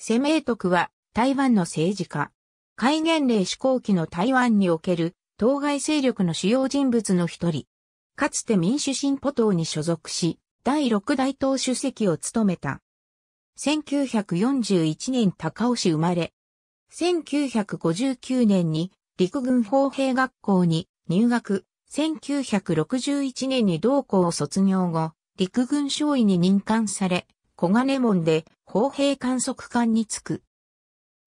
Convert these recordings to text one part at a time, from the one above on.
セメト徳は台湾の政治家。戒厳令施行期の台湾における当該勢力の主要人物の一人。かつて民主進歩党に所属し、第六大党主席を務めた。1941年高尾市生まれ。1959年に陸軍砲兵学校に入学。1961年に同校を卒業後、陸軍少尉に任官され、小金門で砲兵観測艦に着く。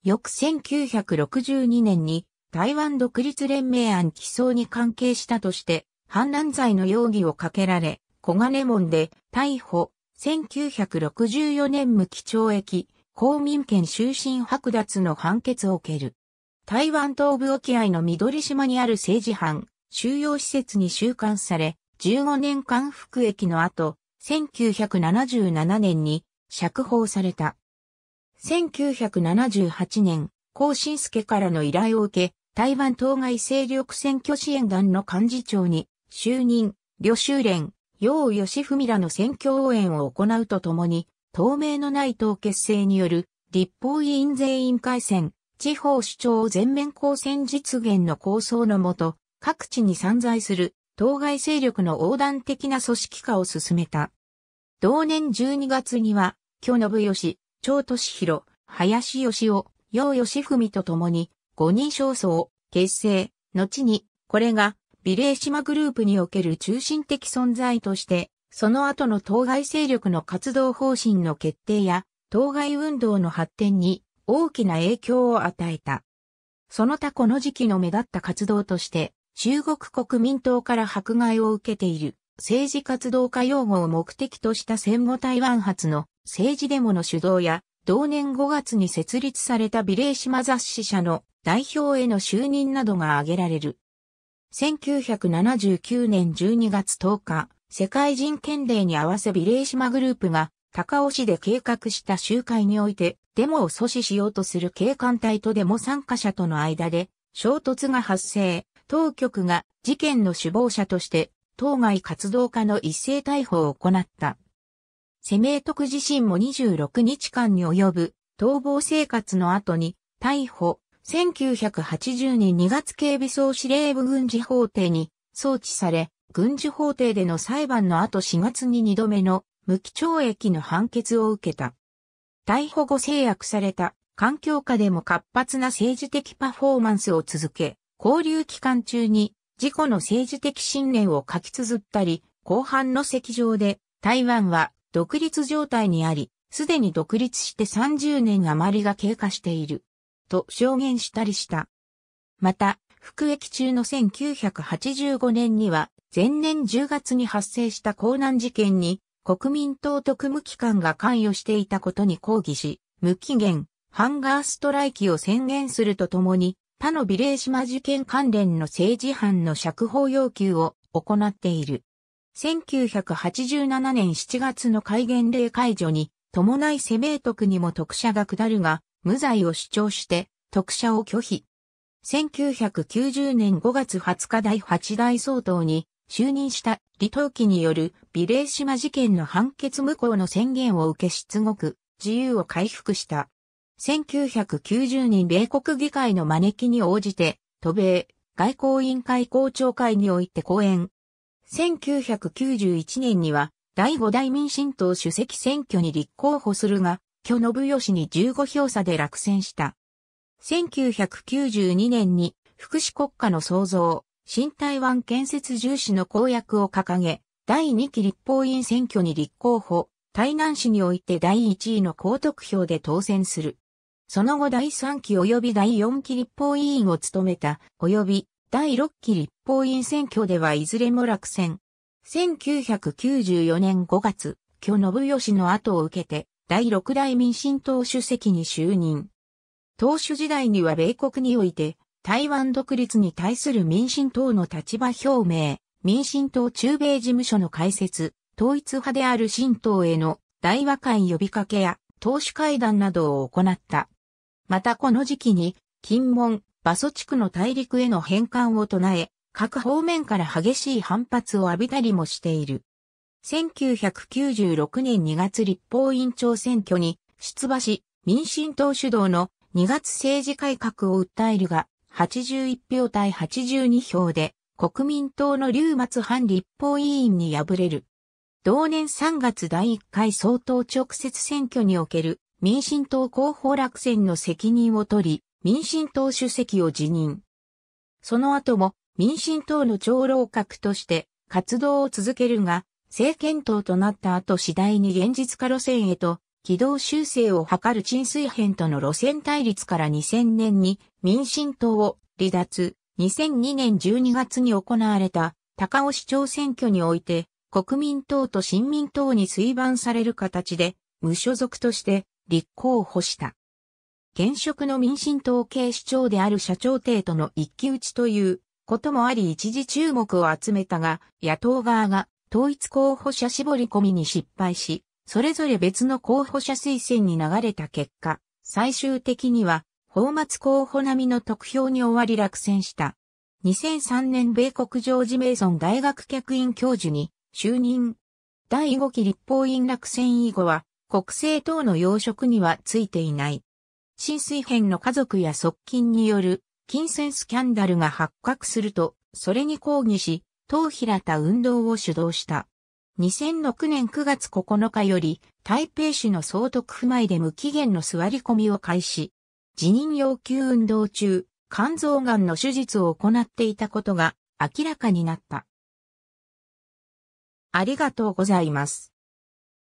翌1962年に台湾独立連盟案起草に関係したとして、反乱罪の容疑をかけられ、小金門で逮捕、1964年無期懲役、公民権終身剥奪の判決を受ける。台湾東部沖合の緑島にある政治犯、収容施設に収監され、15年間服役の後、1977年に釈放された。1978年、孔信介からの依頼を受け、台湾当該勢力選挙支援団の幹事長に就任、旅州連、楊義文らの選挙応援を行うとともに、透明のない党結成による立法委員全員改選、地方首長全面公選実現の構想のもと、各地に散在する当該勢力の横断的な組織化を進めた。同年12月には、京信義、長俊弘、林義雄、楊義文と共に、五人焦燥、結成、後に、これが、美麗島グループにおける中心的存在として、その後の当該勢力の活動方針の決定や、当該運動の発展に大きな影響を与えた。その他この時期の目立った活動として、中国国民党から迫害を受けている政治活動家擁護を目的とした戦後台湾発の政治デモの主導や同年5月に設立された美麗島雑誌社の代表への就任などが挙げられる。1979年12月10日、世界人権デーに合わせ美麗島グループが高尾市で計画した集会においてデモを阻止しようとする警官隊とデモ参加者との間で衝突が発生。当局が事件の首謀者として、当該活動家の一斉逮捕を行った。セメートク自身も26日間に及ぶ逃亡生活の後に逮捕、1980年2月警備総司令部軍事法廷に送致され、軍事法廷での裁判の後4月に2度目の無期懲役の判決を受けた。逮捕後制約された環境下でも活発な政治的パフォーマンスを続け、交流期間中に自己の政治的信念を書き綴ったり、後半の席上で台湾は独立状態にあり、すでに独立して30年余りが経過している、と証言したりした。また、服役中の1985年には、前年10月に発生した江南事件に、国民党特務機関が関与していたことに抗議し、無期限、ハンガーストライキを宣言するとともに、他の美霊島事件関連の政治犯の釈放要求を行っている。1987年7月の戒厳令解除に伴いセベー徳にも特赦が下るが、無罪を主張して特赦を拒否。1990年5月20日第8代総統に就任した李登輝による美霊島事件の判決無効の宣言を受けごく自由を回復した。1990年米国議会の招きに応じて、都米、外交委員会公聴会において講演。1991年には、第5代民進党主席選挙に立候補するが、巨信義に15票差で落選した。1992年に福祉国家の創造、新台湾建設重視の公約を掲げ、第2期立法院選挙に立候補、台南市において第1位の高得票で当選する。その後第3期及び第4期立法委員を務めた、及び第6期立法委員選挙ではいずれも落選。1994年5月、巨信義の後を受けて、第6代民進党主席に就任。党首時代には米国において、台湾独立に対する民進党の立場表明、民進党中米事務所の開設、統一派である新党への大和会呼びかけや、党首会談などを行った。またこの時期に、金門、馬祖地区の大陸への返還を唱え、各方面から激しい反発を浴びたりもしている。1996年2月立法院長選挙に出馬し、民進党主導の2月政治改革を訴えるが、81票対82票で国民党の劉松藩立法委員に敗れる。同年3月第1回総統直接選挙における民進党候補落選の責任を取り、民進党主席を辞任。その後も民進党の長老閣として活動を続けるが、政権党となった後次第に現実化路線へと軌道修正を図る陳水編との路線対立から2000年に民進党を離脱、2002年12月に行われた高尾市長選挙において国民党と新民党に推番される形で無所属として立候補した。現職の民進党系市長である社長帝との一騎打ちということもあり一時注目を集めたが、野党側が統一候補者絞り込みに失敗し、それぞれ別の候補者推薦に流れた結果、最終的には、放末候補並みの得票に終わり落選した。2003年米国ジョージ・メイソン大学客員教授に就任。第5期立法院落選以後は、国政等の要職にはついていない。新水編の家族や側近による金銭スキャンダルが発覚すると、それに抗議し、党平田運動を主導した。2006年9月9日より、台北市の総督府前で無期限の座り込みを開始。辞任要求運動中、肝臓癌の手術を行っていたことが明らかになった。ありがとうございます。